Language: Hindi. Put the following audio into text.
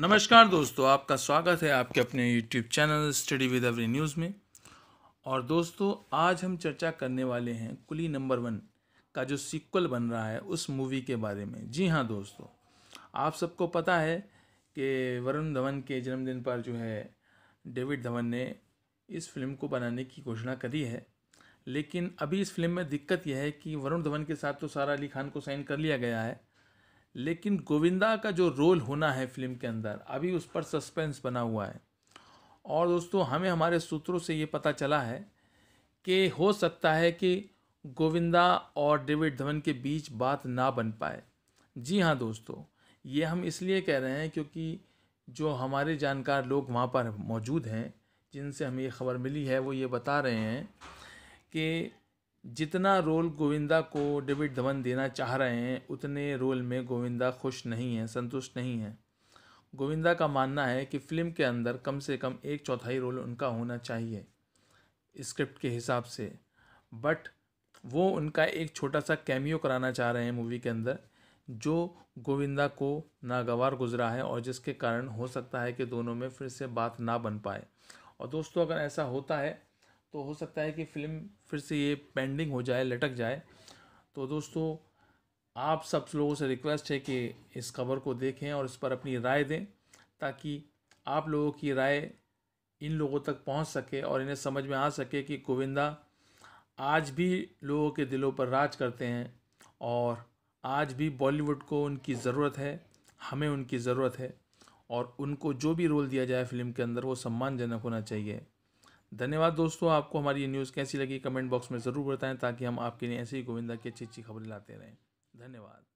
नमस्कार दोस्तों आपका स्वागत है आपके अपने YouTube channel study with every news में और दोस्तों आज हम चर्चा करने वाले हैं कुली नंबर वन का जो सीक्वल बन रहा है उस मूवी के बारे में जी हाँ दोस्तों आप सबको पता है कि वरुण धवन के जन्मदिन पर जो है डेविड धवन ने इस फिल्म को बनाने की घोषणा करी है लेकिन अभी इस फिल्म में दिक्कत यह है कि वरुण धवन के साथ तो सारा अली खान को साइन कर लिया गया है लेकिन गोविंदा का जो रोल होना है फिल्म के अंदर अभी उस पर सस्पेंस बना हुआ है और दोस्तों हमें हमारे सूत्रों से ये पता चला है कि हो सकता है कि गोविंदा और डेविड धवन के बीच बात ना बन पाए जी हाँ दोस्तों ये हम इसलिए कह रहे हैं क्योंकि जो हमारे जानकार लोग वहाँ पर मौजूद हैं जिनसे हमें ये खबर मिली है वो ये बता रहे हैं कि जितना रोल गोविंदा को डेविड धवन देना चाह रहे हैं उतने रोल में गोविंदा खुश नहीं है संतुष्ट नहीं है गोविंदा का मानना है कि फिल्म के अंदर कम से कम एक चौथाई रोल उनका होना चाहिए स्क्रिप्ट के हिसाब से बट वो उनका एक छोटा सा कैमियो कराना चाह रहे हैं मूवी के अंदर जो गोविंदा को नागवार गुजरा है और जिसके कारण हो सकता है कि दोनों में फिर से बात ना बन पाए और दोस्तों अगर ऐसा होता है तो हो सकता है कि फ़िल्म फिर से ये पेंडिंग हो जाए लटक जाए तो दोस्तों आप सब लोगों से रिक्वेस्ट है कि इस खबर को देखें और इस पर अपनी राय दें ताकि आप लोगों की राय इन लोगों तक पहुंच सके और इन्हें समझ में आ सके कि गोविंदा आज भी लोगों के दिलों पर राज करते हैं और आज भी बॉलीवुड को उनकी ज़रूरत है हमें उनकी ज़रूरत है और उनको जो भी रोल दिया जाए फिल्म के अंदर वो सम्मानजनक होना चाहिए धन्यवाद दोस्तों आपको हमारी ये न्यूज़ कैसी लगी कमेंट बॉक्स में ज़रूर बताएं ताकि हम आपके लिए ऐसे ही गोविंदा की अच्छी अच्छी खबरें लाते रहें धन्यवाद